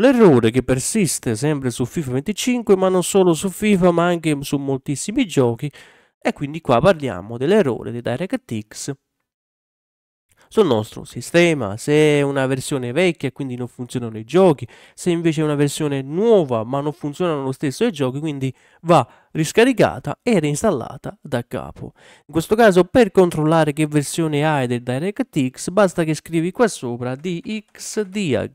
L'errore che persiste sempre su FIFA 25, ma non solo su FIFA, ma anche su moltissimi giochi, e quindi qua parliamo dell'errore di DirectX sul nostro sistema, se è una versione vecchia quindi non funzionano i giochi, se invece è una versione nuova ma non funzionano lo stesso i giochi, quindi va riscaricata e reinstallata da capo. In questo caso per controllare che versione hai del DirectX basta che scrivi qua sopra dxdiag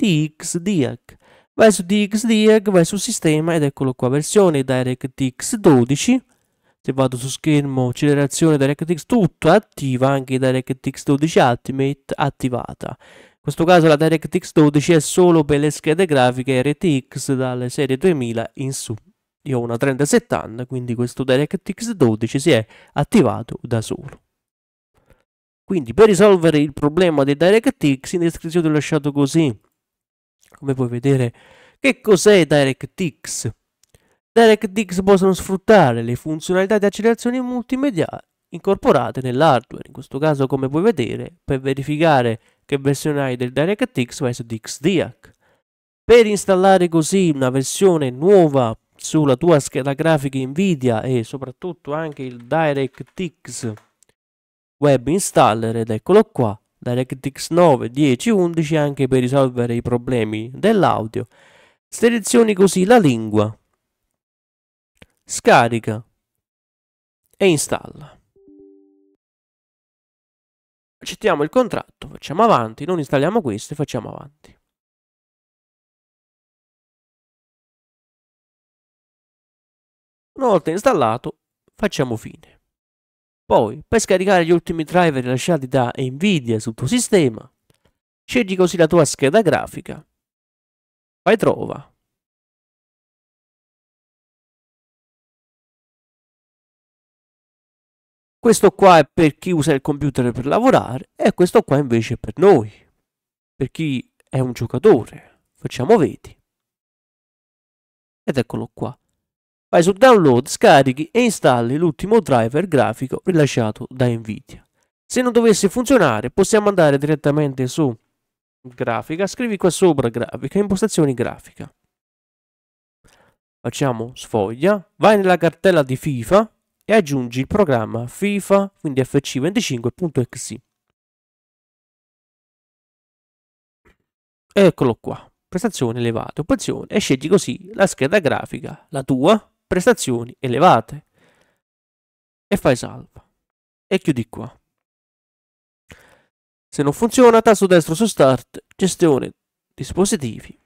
dxdh. Vai su dxdh, vai su sistema ed eccolo qua, versione DirectX 12. Se vado su schermo, accelerazione DirectX, tutto attiva, anche DirectX 12 Ultimate attivata. In questo caso la DirectX 12 è solo per le schede grafiche RTX dalle serie 2000 in su. Io ho una 3070, quindi questo DirectX 12 si è attivato da solo. Quindi per risolvere il problema di DirectX in descrizione ho lasciato così come puoi vedere, che cos'è DirectX? DirectX possono sfruttare le funzionalità di accelerazione multimediale incorporate nell'hardware, in questo caso come puoi vedere, per verificare che versione hai del DirectX vai su DxDiac. Per installare così una versione nuova sulla tua scheda grafica Nvidia e soprattutto anche il DirectX Web Installer ed eccolo qua, DirectX 9, 10, 11 anche per risolvere i problemi dell'audio. Selezioni così la lingua, scarica e installa. Accettiamo il contratto, facciamo avanti, non installiamo questo e facciamo avanti. Una volta installato facciamo fine. Poi, per scaricare gli ultimi driver lasciati da Nvidia sul tuo sistema, scegli così la tua scheda grafica. Fai trova. Questo qua è per chi usa il computer per lavorare e questo qua invece è per noi, per chi è un giocatore. Facciamo vedi. Ed eccolo qua vai su download, scarichi e installi l'ultimo driver grafico rilasciato da Nvidia. Se non dovesse funzionare possiamo andare direttamente su grafica, scrivi qua sopra grafica, impostazioni grafica. Facciamo sfoglia, vai nella cartella di FIFA e aggiungi il programma FIFA, quindi fc25.exe. Eccolo qua, prestazioni elevate, opzioni e scegli così la scheda grafica, la tua, prestazioni elevate. E fai salva. E chiudi qua. Se non funziona, tasto destro su Start, gestione dispositivi.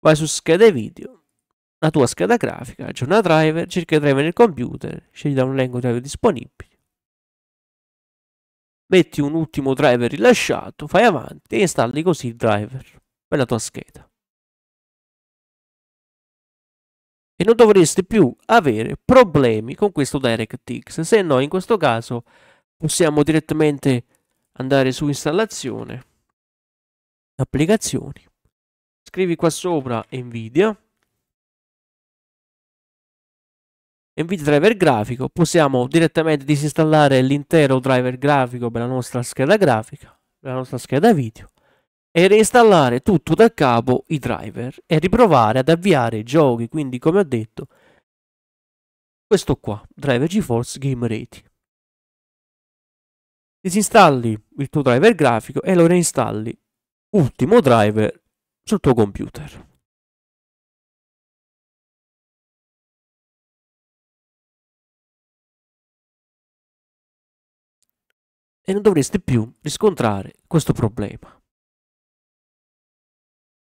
Vai su schede video, la tua scheda grafica, aggiorna driver, cerca driver nel computer, scegli da un elenco driver disponibili. Metti un ultimo driver rilasciato, fai avanti e installi così il driver per la tua scheda. e non dovreste più avere problemi con questo DirectX. Se no, in questo caso possiamo direttamente andare su installazione, applicazioni, scrivi qua sopra Nvidia, Nvidia driver grafico, possiamo direttamente disinstallare l'intero driver grafico per la nostra scheda grafica, per la nostra scheda video e reinstallare tutto da capo i driver e riprovare ad avviare i giochi quindi come ho detto questo qua driver GeForce Game Rate disinstalli il tuo driver grafico e lo reinstalli ultimo driver sul tuo computer e non dovresti più riscontrare questo problema